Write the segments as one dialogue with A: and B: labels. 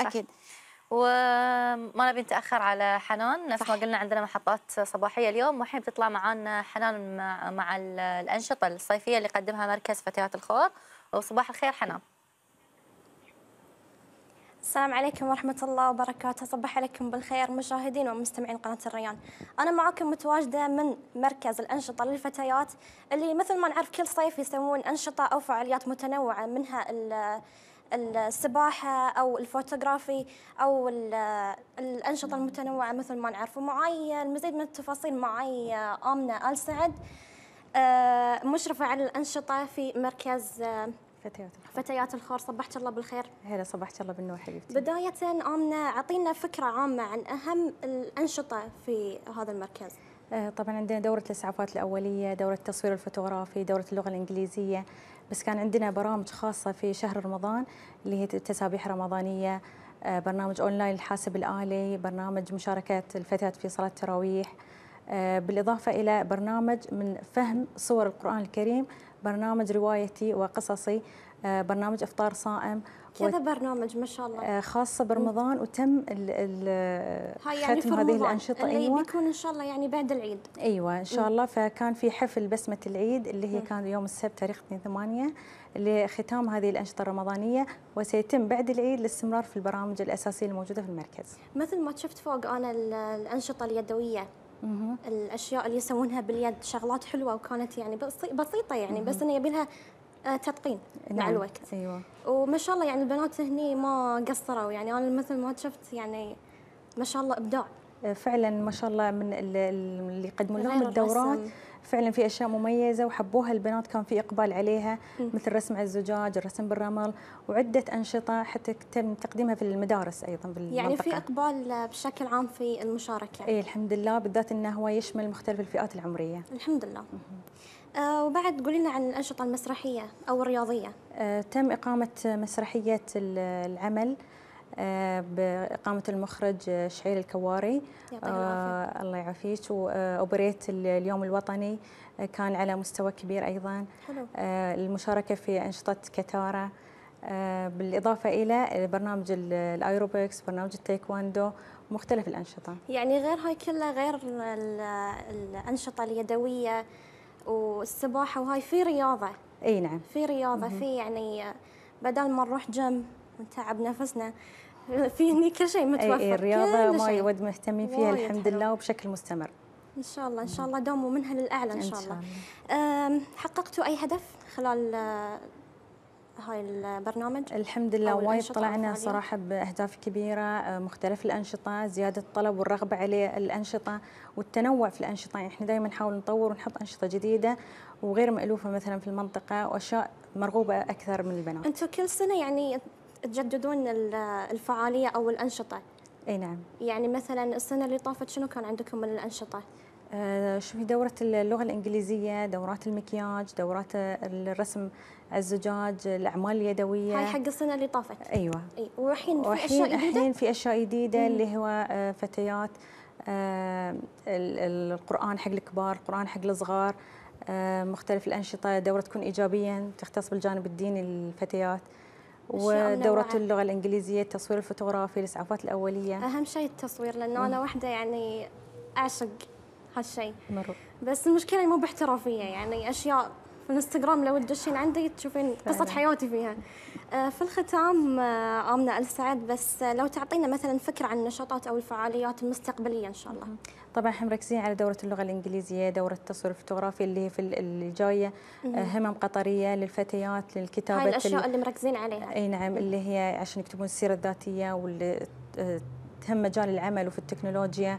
A: اكيد وما نبي نتاخر على حنان نفس ما قلنا عندنا محطات صباحيه اليوم والحين بتطلع معانا حنان مع, الانشطه الصيفيه اللي قدمها مركز فتيات الخور وصباح الخير حنان السلام عليكم ورحمة الله وبركاته صبح عليكم بالخير مشاهدين ومستمعين قناة الريان أنا معكم متواجدة من مركز الأنشطة للفتيات اللي مثل ما نعرف كل صيف يسوون أنشطة أو فعاليات متنوعة منها السباحة أو الفوتوغرافي أو الأنشطة المتنوعة مثل ما نعرف معي المزيد من التفاصيل معي آمنة آل سعد آه، مشرفة على الأنشطة في مركز آه، فتيات الخور فتيات الخور صبحت الله بالخير
B: هلا صبحت الله بالنور حبيبتي
A: بداية آمنة أعطينا فكرة عامة عن أهم الأنشطة في هذا المركز
B: آه، طبعا عندنا دورة الإسعافات الأولية دورة التصوير الفوتوغرافي دورة اللغة الإنجليزية بس كان عندنا برامج خاصة في شهر رمضان اللي هي تسابيح رمضانية آه، برنامج أونلاين الحاسب الآلي برنامج مشاركة الفتيات في صلاة التراويح آه، بالإضافة إلى برنامج من فهم صور القرآن الكريم برنامج روايتي وقصصي آه، برنامج إفطار صائم كذا
A: برنامج ما شاء الله آه،
B: خاصه برمضان وتم ال ال هاي يعني ختم هذه الانشطه اللي أيوة.
A: بيكون ان شاء الله يعني بعد العيد
B: ايوه ان شاء الله فكان في حفل بسمه العيد اللي هي كان يوم السبت تاريخ 2 8 لختام هذه الانشطه الرمضانيه وسيتم بعد العيد الاستمرار في البرامج الاساسيه الموجوده في المركز
A: مثل ما شفت فوق انا الانشطه اليدويه الاشياء اللي يسوونها باليد شغلات حلوه وكانت يعني بسيطه يعني بس انه يبي لها آه، تدقين نعم. مع الوقت ايوه وما شاء الله يعني البنات هني ما قصروا
B: يعني انا مثل ما شفت يعني ما شاء الله ابداع آه، فعلا ما شاء الله من اللي يقدمون لهم الدورات الرسم. فعلا في اشياء مميزه وحبوها البنات كان في اقبال عليها مثل رسم على الزجاج، الرسم بالرمل وعده انشطه حتى تم تقديمها في المدارس ايضا بالمنطقه. يعني في
A: اقبال بشكل عام في المشاركه. اي
B: الحمد لله بالذات انه هو يشمل مختلف الفئات العمريه. الحمد لله. م -م. آه، وبعد قولي لنا عن الأنشطة المسرحية أو الرياضية آه، تم إقامة مسرحية العمل آه، بإقامة المخرج شعير الكواري آه الله يعافيك وأوبريت اليوم الوطني كان على مستوى كبير أيضا حلو. آه المشاركة في أنشطة كتارة بالإضافة إلى برنامج الأيروبكس برنامج التايكواندو مختلف الأنشطة
A: يعني غير هاي كلها غير الأنشطة اليدوية والسباحه وهاي في رياضه اي نعم في رياضه في يعني بدل ما نروح جيم ونتعب نفسنا في هني كل شيء متوفر اي, أي الرياضه ما يود
B: مهتمين فيها الحمد حلو. لله وبشكل مستمر
A: ان شاء الله ان شاء الله دوموا منها للاعلى ان شاء الله, إن شاء الله. حققتوا اي هدف خلال
B: هاي البرنامج؟ الحمد لله وايد طلعنا صراحه باهداف كبيره آه، مختلف الانشطه، زياده الطلب والرغبه على الانشطه والتنوع في الانشطه، يعني احنا دائما نحاول نطور ونحط انشطه جديده وغير مالوفه مثلا في المنطقه واشياء مرغوبه اكثر من البنات.
A: انتم كل سنه يعني تجددون الفعاليه او الانشطه؟ اي نعم. يعني مثلا السنه اللي طافت شنو كان عندكم من الانشطه؟
B: آه، شوفي دورة اللغة الإنجليزية دورات المكياج دورات الرسم الزجاج الأعمال اليدوية هاي حق السنة اللي طافت أيوة
A: أي والحين في أشياء جديدة الحين
B: في أشياء جديدة اللي هو آه، فتيات آه، القرآن حق الكبار القرآن حق الصغار مختلف الأنشطة دورة تكون إيجابيا تختص بالجانب الديني للفتيات ودورة اللغة الإنجليزية التصوير الفوتوغرافي الإسعافات الأولية
A: أهم شيء التصوير لأنه أنا واحدة يعني أعشق هالشيء بس المشكله مو باحترافيه يعني اشياء في الانستغرام لو تدشين عندي تشوفين قصه حياتي فيها آه، في الختام آه، آمنة السعد بس لو تعطينا مثلا فكرة عن النشاطات أو الفعاليات المستقبليه إن شاء الله
B: طبعا احنا مركزين على دورة اللغة الإنجليزية دورة التصوير الفوتوغرافي اللي هي في الجاية آه، همم قطرية للفتيات للكتابة هاي الأشياء اللي مركزين عليها أي نعم اللي هي عشان يكتبون السيرة الذاتية واللي تهم مجال العمل وفي التكنولوجيا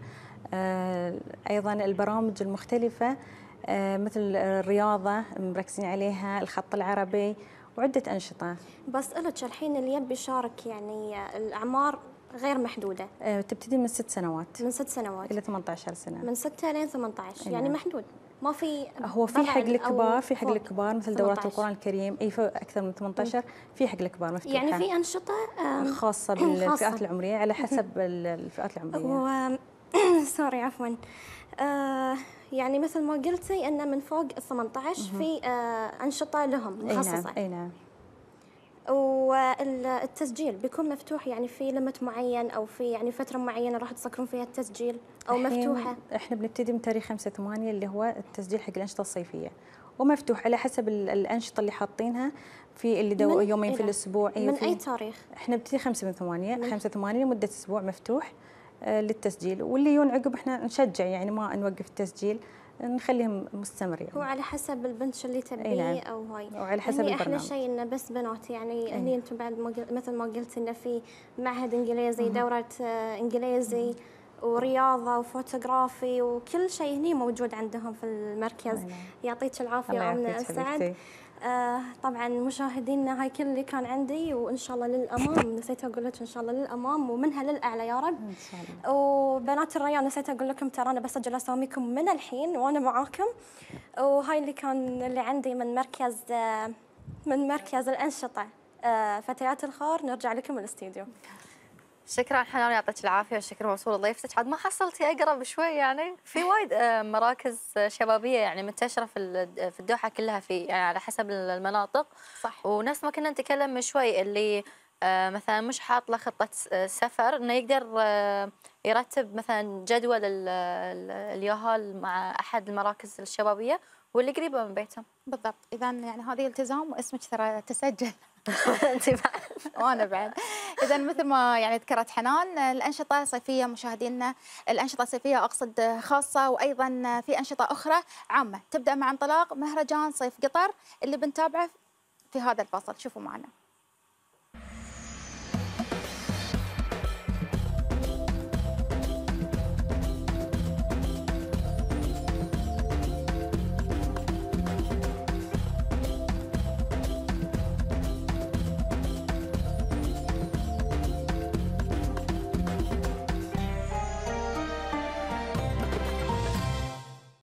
B: آه، ايضا البرامج المختلفه آه، مثل الرياضه مركزين عليها الخط العربي وعده انشطه
A: بسالك الحين اللي يبي يشارك يعني الاعمار
B: غير محدوده آه، تبتدي من ست سنوات
A: من ست سنوات
B: الى 18 سنه
A: من 6 لين 18 أيوة. يعني محدود ما في هو في حق الكبار في حق الكبار
B: مثل دورات القران الكريم اي اكثر من 18 في حق الكبار مفتوحه يعني في
A: انشطه خاصه بالفئات
B: العمريه على حسب الفئات العمريه
A: سوري عفوا آه، يعني مثل ما قلتي ان من فوق ال 18 في آه، انشطه لهم
B: نعم، مخصصه اي نعم
A: والتسجيل بيكون مفتوح يعني في لمت معين او في يعني فتره معينه راح تسكرون فيها التسجيل او مفتوحه
B: احنا بنبتدي من تاريخ 5 8 اللي هو التسجيل حق الانشطه الصيفيه ومفتوح على حسب الانشطه اللي حاطينها في اللي دو يومين في الاسبوع أيوة، من اي تاريخ؟ احنا بنبتدي 5 8 5 8 لمده اسبوع مفتوح آه، للتسجيل واللي عقب احنا نشجع يعني ما نوقف التسجيل نخليهم مستمر يعني.
A: وعلى حسب البنت اللي تبيه نعم. او هاي وعلى حسب يعني البرنامج احنا شيء انه بس بنات يعني هني انتم بعد ما مثل ما قلت انه في معهد انجليزي دوره آه، انجليزي ورياضه وفوتوغرافي وكل شيء هني موجود عندهم في المركز نعم. يعطيك العافيه امنا اسعد آه طبعا مشاهدينا هاي كل اللي كان عندي وان شاء الله للامام نسيت اقول لك ان شاء الله للامام ومنها للاعلى يا رب ان شاء الله وبنات الريان نسيت اقول لكم ترى انا بسجل اساميكم من الحين وانا معاكم وهاي اللي كان اللي عندي من مركز آه، من مركز الانشطه آه، فتيات الخار نرجع لكم الاستديو شكرا حنان يعطيك العافيه وشكرا موصول لضيفتك عاد ما حصلتي اقرب شوي يعني في وايد آه، مراكز شبابيه يعني منتشره في في الدوحه كلها في يعني على حسب المناطق صح ونفس ما كنا نتكلم من شوي اللي آه، مثلا مش حاط له خطه آه، سفر انه يقدر يرتب مثلا جدول اليوهال
B: مع احد المراكز الشبابيه واللي قريبه من بيتهم بالضبط اذا يعني هذه التزام واسمك ترى تسجل انت بعد وانا بعد اذا مثل ما يعني ذكرت حنان الانشطه صيفيه مشاهدينا الانشطه الصيفيه اقصد خاصه وايضا في انشطه اخرى عامه تبدا مع انطلاق مهرجان صيف قطر اللي بنتابعه في هذا الفصل شوفوا معنا